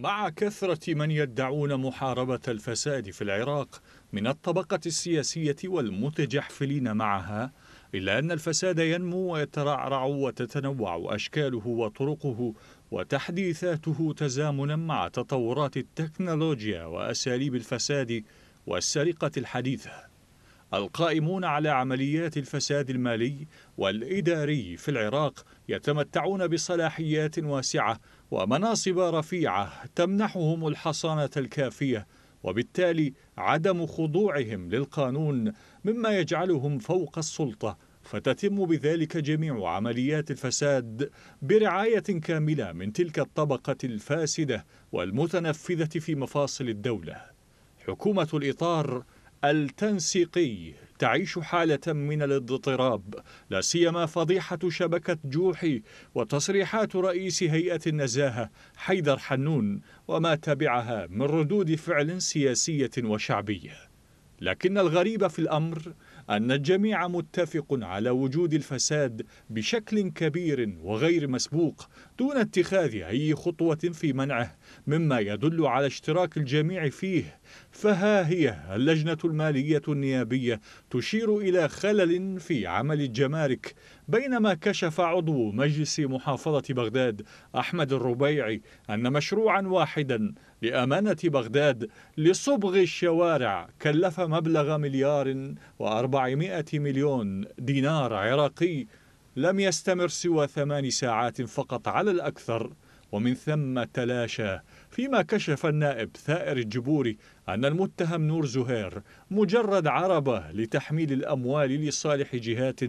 مع كثرة من يدعون محاربة الفساد في العراق من الطبقة السياسية والمتجحفلين معها إلا أن الفساد ينمو ويترعرع وتتنوع أشكاله وطرقه وتحديثاته تزامنا مع تطورات التكنولوجيا وأساليب الفساد والسرقة الحديثة القائمون على عمليات الفساد المالي والإداري في العراق يتمتعون بصلاحيات واسعة ومناصب رفيعة تمنحهم الحصانة الكافية وبالتالي عدم خضوعهم للقانون مما يجعلهم فوق السلطة فتتم بذلك جميع عمليات الفساد برعاية كاملة من تلك الطبقة الفاسدة والمتنفذة في مفاصل الدولة حكومة الإطار التنسيقي تعيش حالة من الاضطراب لا سيما فضيحة شبكة جوحي وتصريحات رئيس هيئة النزاهة حيدر حنون وما تبعها من ردود فعل سياسية وشعبية لكن الغريب في الأمر أن الجميع متفق على وجود الفساد بشكل كبير وغير مسبوق دون اتخاذ أي خطوة في منعه مما يدل على اشتراك الجميع فيه فها هي اللجنة المالية النيابية تشير إلى خلل في عمل الجمارك بينما كشف عضو مجلس محافظة بغداد أحمد الربيعي أن مشروعا واحدا لأمانة بغداد لصبغ الشوارع كلف مبلغ مليار وأربعمائة مليون دينار عراقي لم يستمر سوى ثمان ساعات فقط على الأكثر ومن ثم تلاشى فيما كشف النائب ثائر الجبوري أن المتهم نور زهير مجرد عربة لتحميل الأموال لصالح جهات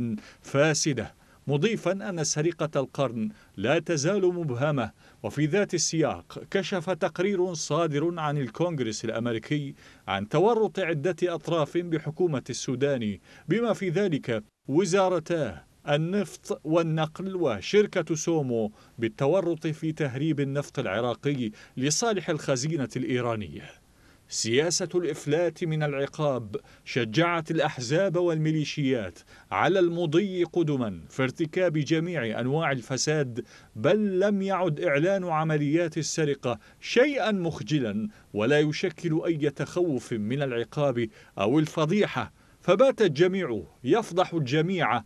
فاسدة مضيفا أن سرقة القرن لا تزال مبهمة وفي ذات السياق كشف تقرير صادر عن الكونغرس الأمريكي عن تورط عدة أطراف بحكومة السودان بما في ذلك وزارتاه النفط والنقل وشركة سومو بالتورط في تهريب النفط العراقي لصالح الخزينة الإيرانية سياسة الإفلات من العقاب شجعت الأحزاب والميليشيات على المضي قدما في ارتكاب جميع أنواع الفساد بل لم يعد إعلان عمليات السرقة شيئا مخجلا ولا يشكل أي تخوف من العقاب أو الفضيحة فبات الجميع يفضح الجميع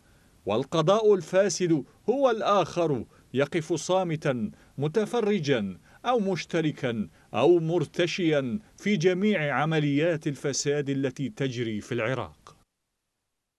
والقضاء الفاسد هو الآخر يقف صامتا متفرجا أو مشتركا أو مرتشيا في جميع عمليات الفساد التي تجري في العراق